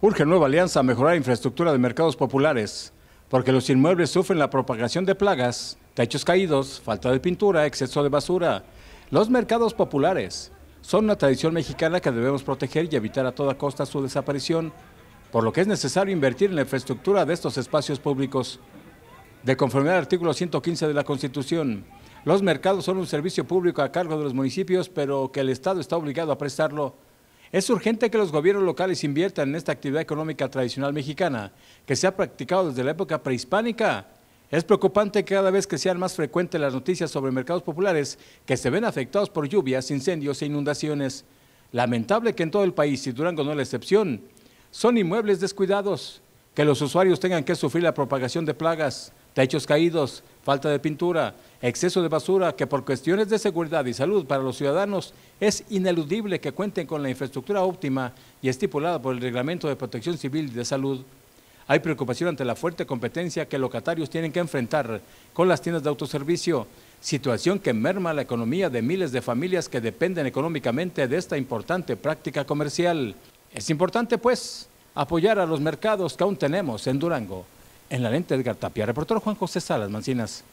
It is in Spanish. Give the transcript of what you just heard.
Urge Nueva Alianza a mejorar la infraestructura de mercados populares, porque los inmuebles sufren la propagación de plagas, techos caídos, falta de pintura, exceso de basura. Los mercados populares son una tradición mexicana que debemos proteger y evitar a toda costa su desaparición, por lo que es necesario invertir en la infraestructura de estos espacios públicos. De conformidad al artículo 115 de la Constitución, los mercados son un servicio público a cargo de los municipios, pero que el Estado está obligado a prestarlo es urgente que los gobiernos locales inviertan en esta actividad económica tradicional mexicana, que se ha practicado desde la época prehispánica. Es preocupante que cada vez que sean más frecuentes las noticias sobre mercados populares que se ven afectados por lluvias, incendios e inundaciones. Lamentable que en todo el país, y Durango no es la excepción, son inmuebles descuidados, que los usuarios tengan que sufrir la propagación de plagas techos caídos, falta de pintura, exceso de basura, que por cuestiones de seguridad y salud para los ciudadanos es ineludible que cuenten con la infraestructura óptima y estipulada por el Reglamento de Protección Civil y de Salud. Hay preocupación ante la fuerte competencia que locatarios tienen que enfrentar con las tiendas de autoservicio, situación que merma la economía de miles de familias que dependen económicamente de esta importante práctica comercial. Es importante, pues, apoyar a los mercados que aún tenemos en Durango. En la lente de Tapia, reportero Juan José Salas, Mancinas.